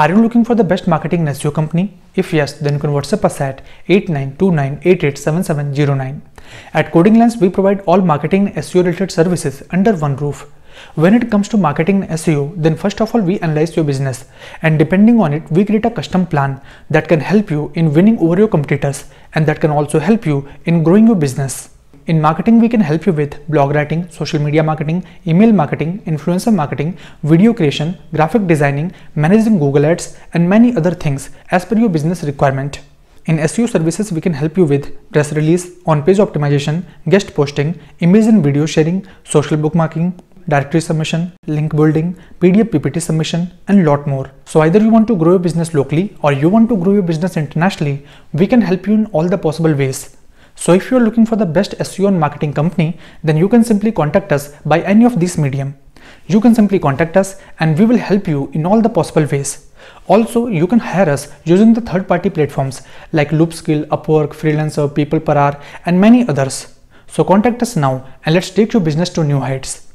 Are you looking for the best marketing in SEO company? If yes, then you can WhatsApp us at 8929887709. At Coding Lens, we provide all marketing SEO related services under one roof. When it comes to marketing SEO, then first of all we analyze your business and depending on it, we create a custom plan that can help you in winning over your competitors and that can also help you in growing your business. In marketing, we can help you with blog writing, social media marketing, email marketing, influencer marketing, video creation, graphic designing, managing Google Ads, and many other things as per your business requirement. In SEO services, we can help you with press release, on-page optimization, guest posting, image and video sharing, social bookmarking, directory submission, link building, PDF PPT submission, and lot more. So either you want to grow your business locally or you want to grow your business internationally, we can help you in all the possible ways. So if you are looking for the best SEO and marketing company, then you can simply contact us by any of these medium. You can simply contact us and we will help you in all the possible ways. Also, you can hire us using the third-party platforms like Loopskill, Upwork, Freelancer, People Per Hour and many others. So contact us now and let's take your business to new heights.